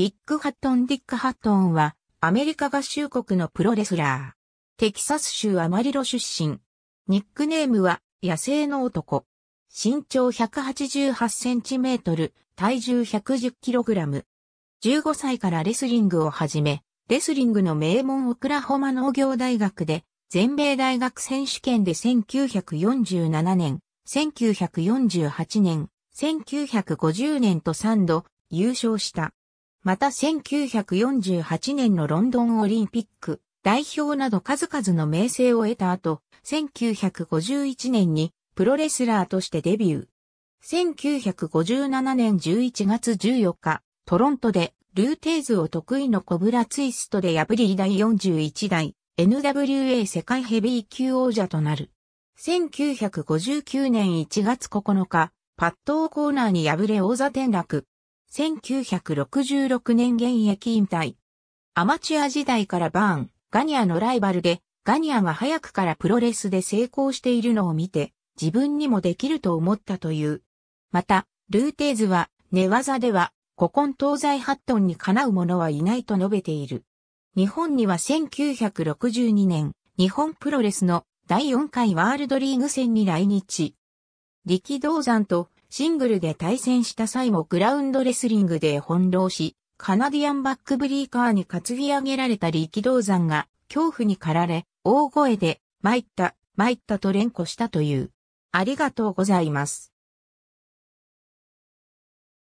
ディック・ハットン・ディック・ハットンは、アメリカ合衆国のプロレスラー。テキサス州アマリロ出身。ニックネームは、野生の男。身長188センチメートル、体重110キログラム。15歳からレスリングを始め、レスリングの名門オクラホマ農業大学で、全米大学選手権で1947年、1948年、1950年と3度優勝した。また1948年のロンドンオリンピック、代表など数々の名声を得た後、1951年にプロレスラーとしてデビュー。1957年11月14日、トロントでルーテーズを得意のコブラツイストで破り第41代 NWA 世界ヘビー級王者となる。1959年1月9日、パットオコーナーに敗れ王座転落。1966年現役引退。アマチュア時代からバーン、ガニアのライバルで、ガニアが早くからプロレスで成功しているのを見て、自分にもできると思ったという。また、ルーテーズは、寝技では、古今東西八トンにかなう者はいないと述べている。日本には1962年、日本プロレスの第4回ワールドリーグ戦に来日。力道山とシングルで対戦した際もグラウンドレスリングで翻弄し、カナディアンバックブリーカーに担ぎ上げられた力道山が恐怖に駆られ、大声で、参った、参ったと連呼したという。ありがとうございます。